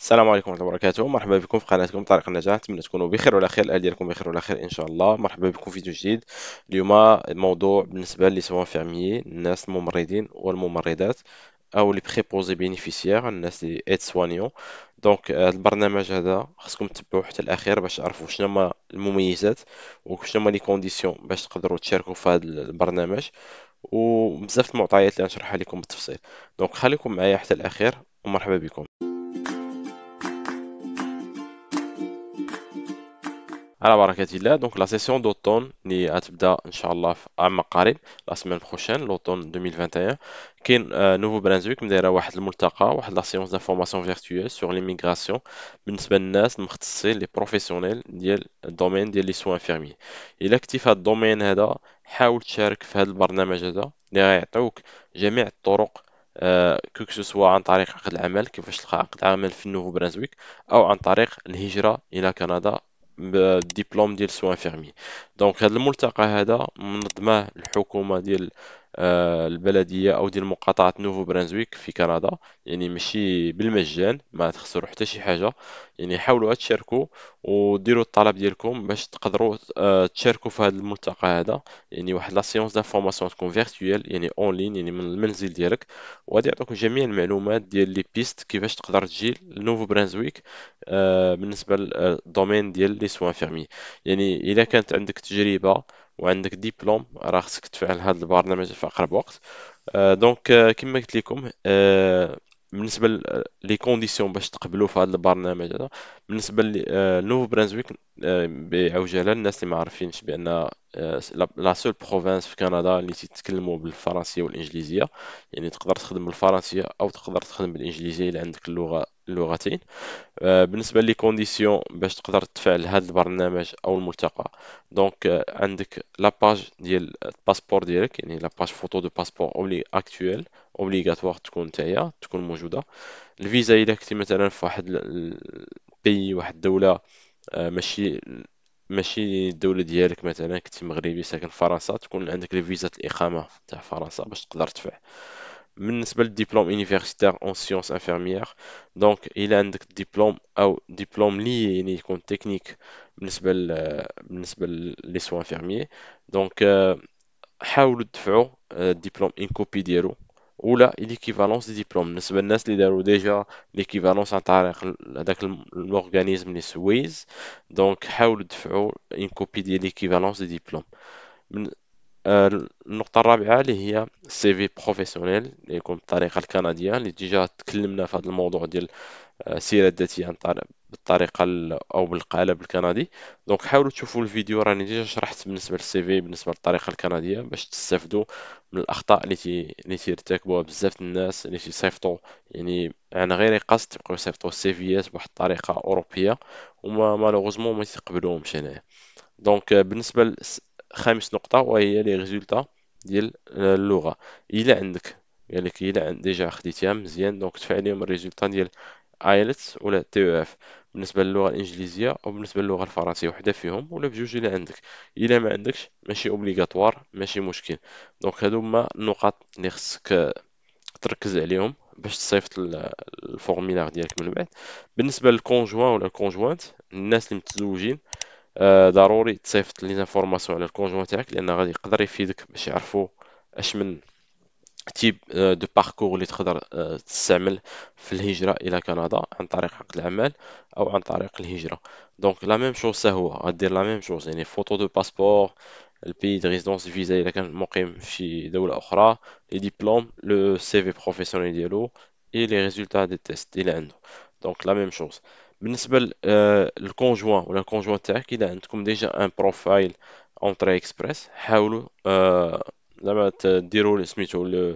السلام عليكم ورحمه الله وبركاته مرحبا بكم في قناتكم طريق النجاح نتمنى تكونوا بخير وعلى خير الاهل ديالكم بخير وعلى خير ان شاء الله مرحبا بكم في فيديو جديد اليوم موضوع بالنسبه لي سواء في عمي الناس الممرضين والممرضات او لي بريبوزي بينيفيسيير الناس لي ايد سوانيون دونك هذا البرنامج هذا خصكم تتبعوه حتى الاخير باش تعرفوا شنو هما المميزات وشنو هما لي كونديسيون باش تقدروا تشاركوا في هذا البرنامج وبزاف المعطيات اللي غنشرحها لكم بالتفصيل دونك خليكم معايا حتى الاخير ومرحبا بكم على بركة الله دونك لا سيسيون دوتون اللي غتبدا ان شاء الله في عام قريب لا سيمين بروشين لوتون 2021 كاين آه، نوفو برانزويك مدايره واحد الملتقى واحد لا سيونس دافورماسيون فيرتويوز سور ميغراسيون بالنسبه للناس المختصين لي بروفيسيونيل ديال الدومين ديال لي سوا انفيرمي الا كنتي في هاد الدومين هذا حاول تشارك في هاد البرنامج هذا اللي غيعطيوك جميع الطرق آه، كوك سو سوا عن طريق عقد العمل كيفاش تلقى عقد عمل في نوفو برانزويك او عن طريق الهجره الى كندا بالدبلوم ديال سوا انفيرمي دونك هذا الملتقى هذا منظماه الحكومه ديال آه، البلديه او ديال مقاطعه نوفو برانزويك في كندا يعني ماشي بالمجان ما تخسروا حتى شي حاجه يعني حاولوا تشاركوا وديروا الطلب ديالكم باش تقدروا آه، تشاركوا في هذا الملتقى هذا يعني واحد لا سيونس دافورماسيون تكون فيرتويال يعني اون لين يعني من المنزل ديالك وغادي يعطيكم جميع المعلومات ديال لي بيست كيفاش تقدر تجي لنوفو برانزويك آه، بالنسبه للدومين ديال لي سوان فيرمي يعني اذا كانت عندك تجربه وعندك ديبلوم راه خصك تفعل هذا البرنامج في اقرب وقت آه، دونك آه، كما قلت لكم آه، بالنسبه لي كونديسيون باش تقبلوا في هذا البرنامج هذا بالنسبه لنوف برانزويك بعوجله الناس اللي ما عارفينش بان آه، لا سول بروفانس في كندا اللي تيتكلمو بالفرنسيه والانجليزيه يعني تقدر تخدم بالفرنسيه او تقدر تخدم بالانجليزيه الى عندك اللغه اللغتين آه، بالنسبه لي كونديسيون باش تقدر تفعل هذا البرنامج او الملتقى دونك آه، عندك لاباج ديال الباسبور ديالك يعني لاباج فوتو دو باسبور اولي اكتويل اوبليغاتوار تكون نتايا تكون موجوده الفيزا الا كنتي مثلا في واحد بي واحد الدوله ماشي ماشي الدوله ديالك مثلا كنتي مغربي ساكن فرنسا تكون عندك الفيزا الاقامه تاع فرنسا باش تقدر تدفع بالنسبه للدبلوم يونيفرسيتير اون سيونس انفيرميير دونك الا عندك ديبلوم او ديبلوم لي يعني يكون تكنيك بالنسبه ل... بالنسبه لي سوان انفيرميي دونك حاولوا تدفعوا الدبلوم ان كوبي ديالو ولا ليكيفالونس دي ديبلوم بالنسبه للناس اللي داروا ديجا ليكيفالونس عن طريق هذاك الاورغانيزم اللي سويز دونك حاولوا دفعوا اون كوبي ديال ليكيفالونس دي ديبلوم من النقطة الرابعة اللي هي السي في بروفيسيونيل اللي يكون بالطريقة الكندية اللي ديجا تكلمنا في هذا الموضوع ديال السيرة الذاتية عن طريق بالطريقه او بالقالب الكندي دونك حاولوا تشوفوا الفيديو راني ديجا شرحت بالنسبه للسي في بالنسبه للطريقه الكنديه باش تستافدوا من الاخطاء اللي تي اللي تيرتكبوها بزاف الناس اللي تيصيفطوا يعني عن غير قصد تبقاو يصيفطوا فيات بواحد الطريقه اوروبيه وما مالوغوزمون ما تيقبلوهمش هنايا دونك بالنسبه لخامس نقطه وهي لي ريزولتا ديال اللغه الا عندك قالك الا الا ديجا خديتيها مزيان دونك تفعل الريزولتا ديال ايلتس ولا تي او اف بالنسبه للغه الانجليزيه او بالنسبه للغه الفرنسيه وحده فيهم ولا بجوج اللي عندك الا ما عندكش ماشي اوبليغاتوار ماشي مشكل دونك هادو هما النقاط اللي خصك تركز عليهم باش تصيفط الفورميلار ديالك من بعد بالنسبه للكونجوان ولا الكونجوانت الناس اللي متزوجين آه، ضروري تصيفط لي على الكونجوان تاعك لان غادي يقدر يفيدك باش يعرفوا اش من تيب آه، دو باركور اللي تقدر آه، تستعمل في الهجرة الى كندا عن طريق عقد العمل او عن طريق الهجرة دونك لا ميم شوز هو غدير لا ميم شوز يعني فوتو دو باسبور البي دو ريزيدونس فيزا الى كان مقيم في دولة اخرى لي ديبلوم لو سي في بروفيسيونيل ديالو اي لي ريزولتا دي تيست اللي عنده دونك لا ميم شوز بالنسبة للكونجوان آه، ولا الكونجوان تاعك الى عندكم ديجا ان بروفايل اونتري اكسبريس حاولوا زعما تديروا سميتو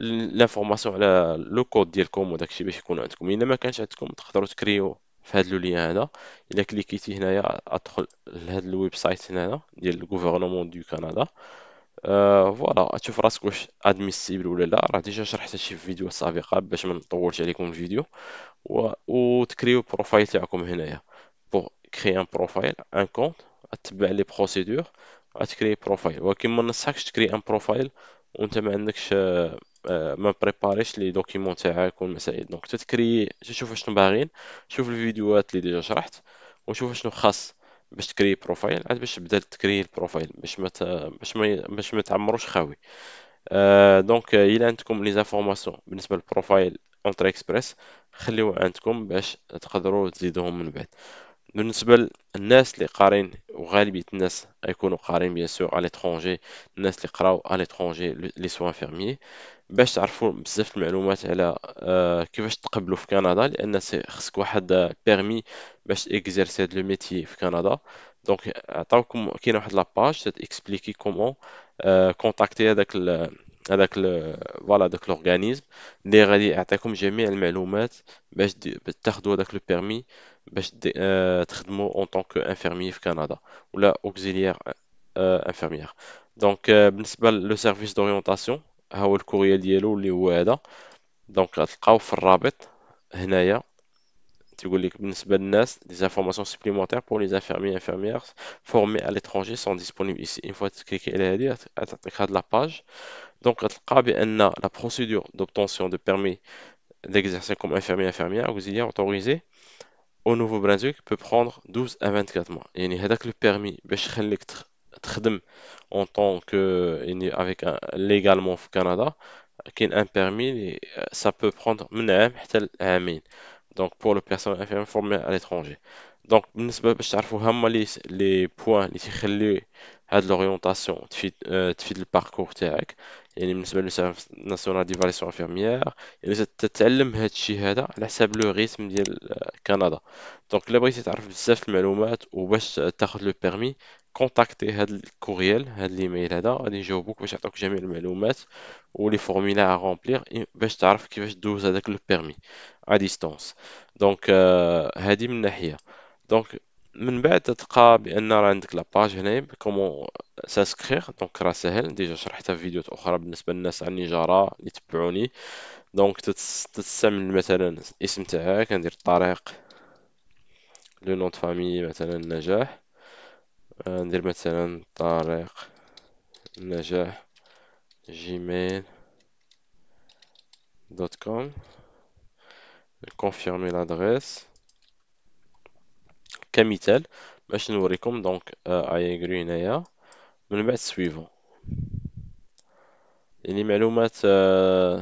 لافورماسيون على لو كود ديالكم وداكشي باش يكون عندكم الا ما كانش عندكم تقدروا تكريو في هذا لو هذا الا كليكيتي هنايا ادخل لهذا الويب سايت هنا ديال الغوفرنمون دو كندا أه فوالا تشوف راسك واش ادميسيبل ولا لا راه ديجا شرحت هادشي في فيديو سابقه باش ما نطولش عليكم الفيديو و... وتكريو بروفايل تاعكم هنايا بو كري ان بروفايل ان كونت اتبع لي بروسيدور تكري بروفايل ولكن ما ننصحكش تكري ان بروفايل وانت ما عندكش آه، ما بريباريش لي دوكيمون تاعك والمسائل دونك تتكري تشوف شنو باغيين شوف الفيديوهات اللي ديجا شرحت وشوف شنو خاص باش تكري بروفايل عاد باش تبدا تكري البروفايل باش ما باش ما باش ما تعمروش خاوي آه، دونك الى عندكم لي زانفورماسيون بالنسبه للبروفايل اونتر اكسبريس خليوه عندكم باش تقدروا تزيدوهم من بعد بالنسبة للناس اللي قارين وغالبية الناس يكونوا قارين بيان سور على ليترونجي الناس اللي قراو على ليترونجي لي سوا فيرمي باش تعرفوا بزاف المعلومات على آه، كيفاش تقبلوا في كندا لان خصك واحد بيرمي باش اكزيرسي هاد لو ميتي في كندا دونك عطاوكم كاينه واحد لاباج اكسبليكي كومون كونتاكتي هذاك هذاك فوالا داك لورغانيزم اللي غادي يعطيكم جميع المعلومات باش تاخذوا هذاك لو بيرمي باش اه تخدموا اون طونك انفيرمي في كندا ولا اوكزيليير اه انفيرميير آه، دونك بالنسبه لو سيرفيس دورينتاسيون ها هو الكوريا ديالو اللي هو هذا دونك غتلقاو في الرابط هنايا تيقول لك بالنسبه للناس دي انفورماسيون سبليمونتير بور لي انفيرمي انفيرميير فورمي على ليترونجي سون ديسپونيبل ايسي اون فوا تكليكي على هادي غتعطيك هاد لاباج Donc la procédure d'obtention de permis d'exercer comme infirmier infirmière auxiliaire autorisé au Nouveau-Brunswick peut prendre 12 à 24 mois Et هذاك y le باش permis en tant que avec un, légalement au Canada, un permis, ça peut prendre donc pour le personnel infirmier à l'étranger donc les باش تعرفوا هاد لوريونطاسيون تفيد آه، تفيد الباركور تاعك يعني بالنسبه للسيرفيس ناسيونال ديفاليسيون فاليسيون انفيرميير يعني تتعلم هاد الشيء هذا على حساب لو ريتم ديال آه، كندا دونك الا بغيتي تعرف بزاف المعلومات وباش تاخذ لو بيرمي كونتاكتي هاد الكوريال هاد الايميل هذا غادي نجاوبوك باش يعطوك جميع المعلومات ولي فورميلا ا رومبلير باش تعرف كيفاش دوز هذاك لو بيرمي ا ديستونس دونك آه، هادي من ناحيه دونك من بعد تلقى بان راه عندك لاباج هنايا كومون سانسكريغ دونك راه سهل ديجا شرحتها في فيديوهات اخرى بالنسبه للناس النجاره اللي تبعوني دونك تستعمل مثلا الاسم تاعك ندير الطريق لو نوت فامي مثلا نجاح ندير مثلا طريق نجاح جيميل دوت كوم كونفيرمي لادريس كمثال باش نوريكم دونك اي اغري هنايا من بعد سويفون يعني معلومات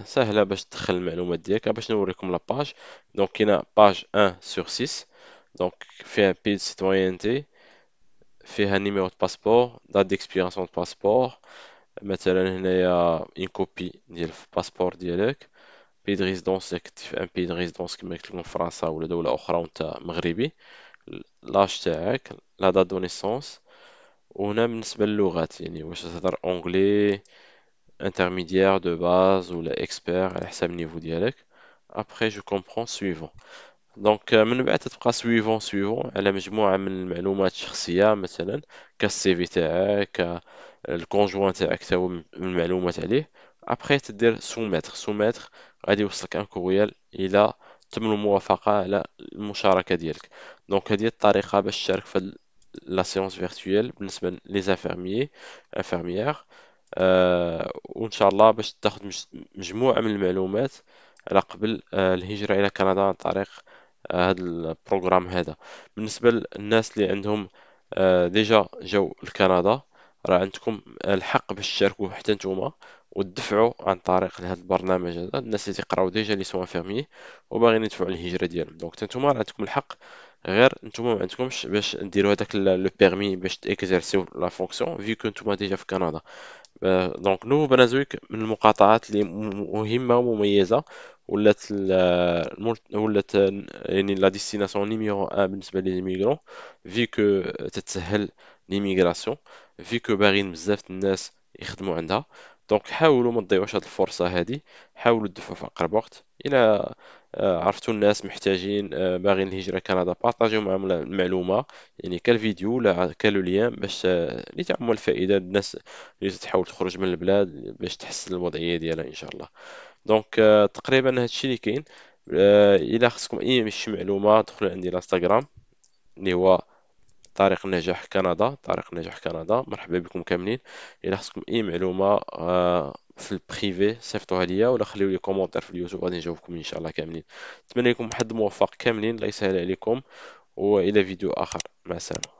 سهله باش تدخل المعلومات ديالك باش نوريكم لاباج دونك كاينه باج 1 سور 6 دونك فيها بيل سيتوينتي فيها نيميرو باسبور دات ديكسبيراسيون باسبور مثلا هنايا ان كوبي ديال الباسبور ديالك بي دو ريزيدونس اكتيف ان بي دو ريزيدونس كما قلت لكم فرنسا ولا دوله اخرى وانت مغربي l'âge la date de naissance on même une semaine l'oratine c'est-à-dire anglais intermédiaire de base ou l'expert à la même niveau dialecte après je comprends suivant donc maintenant euh, tu suivant suivant elle aime suivant, match cvt le conjoint elle après c'est dire sous maître à dire courriel il a تم الموافقة على المشاركة ديالك دونك هذه الطريقة باش تشارك في لا سيونس فيرتويال بالنسبة لي زانفيرميي انفيرميير آه وان شاء الله باش تاخذ مجموعة من المعلومات على قبل آه الهجرة الى كندا عن طريق آه، هذا البروغرام هذا بالنسبة للناس اللي عندهم آه ديجا جاو لكندا راه عندكم الحق باش تشاركوا حتى نتوما وتدفعوا عن طريق لهذا البرنامج هذا الناس اللي تيقراو ديجا لي سوان فيرمي وباغيين يدفعوا الهجره ديالهم دونك حتى نتوما راه عندكم الحق غير نتوما ما عندكمش باش ديروا هذاك لو بيرمي باش تيكزيرسيو لا فونكسيون في كو نتوما ديجا في كندا euh، دونك نو برازويك من المقاطعات اللي مهمه ومميزه ولات ولات يعني لا ديستيناسيون نيميرو 1 بالنسبه ميغرون في كو تتسهل ليميغراسيون في كو باغيين بزاف الناس يخدموا عندها دونك حاولوا ما تضيعوش هذه الفرصه هذه حاولوا تدفعوا في اقرب وقت الى آه، عرفتوا الناس محتاجين آه، باغيين الهجره كندا بارطاجيو معهم المعلومه يعني كالفيديو ولا كالوليام باش آه، لتعم الفائده للناس اللي تحاول تخرج من البلاد باش تحسن الوضعيه ديالها ان شاء الله دونك تقريبا هذا الشيء اللي كاين الى خصكم اي معلومه دخلوا عندي الانستغرام اللي هو طريق النجاح كندا طريق النجاح كندا مرحبا بكم كاملين الى خصكم اي معلومه آه، في البريفي صيفطوها ليا ولا خليو لي كومونتير في اليوتيوب غادي نجاوبكم ان شاء الله كاملين نتمنى لكم حد موفق كاملين الله يسهل عليكم والى فيديو اخر مع السلامه